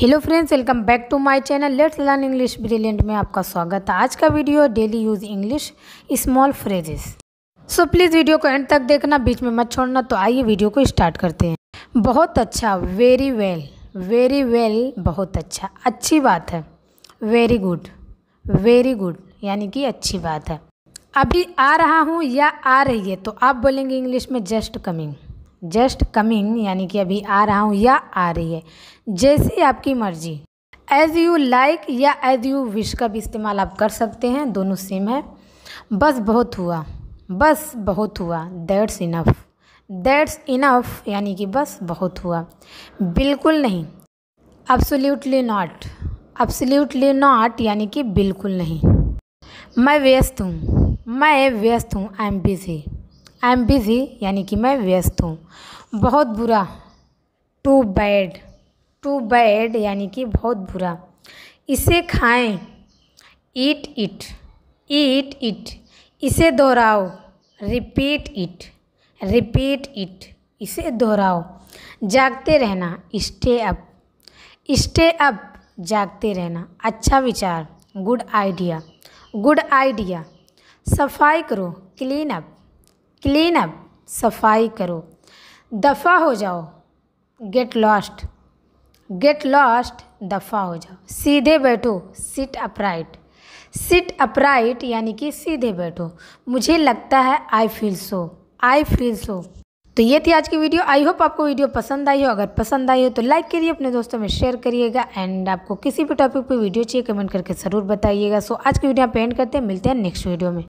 hello friends welcome back to my channel let's learn English brilliant में आपका स्वागत है आज का video daily use English small phrases so please video को एंड तक देखना बीच में मत छोड़ना तो आइए वीडियो को स्टार्ट करते हैं बहुत अच्छा वेरी वेल वेरी वेल बहुत अच्छा अच्छी बात है वेरी गुड वेरी गुड यानी कि अच्छी बात है अभी आ रहा हूँ या आ रही है तो आप बोलेंगे इंग्लिश में जस्ट कमिंग जस्ट कमिंग यानी कि अभी आ रहा हूँ या आ रही है जैसी आपकी मर्जी एज़ यू लाइक या एज़ यू विश का भी इस्तेमाल आप कर सकते हैं दोनों सेम है बस बहुत हुआ बस बहुत हुआ दैट्स इनफ दैट्स इनफ यानी कि बस बहुत हुआ बिल्कुल नहीं अब्सोल्युटली नॉट अब्सोल्युटली नॉट यानी कि बिल्कुल नहीं मैं व्यस्त हूँ मैं व्यस्त हूँ I am busy I am busy यानी कि मैं व्यस्त हूँ बहुत बुरा टू बैड टू बैड यानी कि बहुत बुरा इसे खाएं ईट इट ईट इट इसे दोहराओ रिपीट इट रिपीट इट इसे दोहराओ जागते रहना स्टे अप स्टे अप जागते रहना अच्छा विचार गुड आइडिया गुड आइडिया सफाई करो क्लीन अप क्लीन अप सफाई करो दफ़ा हो जाओ गेट लॉस्ट गेट लॉस्ट दफ़ा हो जाओ सीधे बैठो सिट अपराइट सिट अपराइट यानी कि सीधे बैठो मुझे लगता है I feel so I feel so तो ये थी आज की वीडियो आई होप आपको वीडियो पसंद आई हो अगर पसंद आई हो तो लाइक करिए अपने दोस्तों में शेयर करिएगा एंड आपको किसी भी टॉपिक पे वीडियो चाहिए कमेंट करके ज़रूर बताइएगा सो so, आज की वीडियो आप एंड करते हैं मिलते हैं नेक्स्ट वीडियो में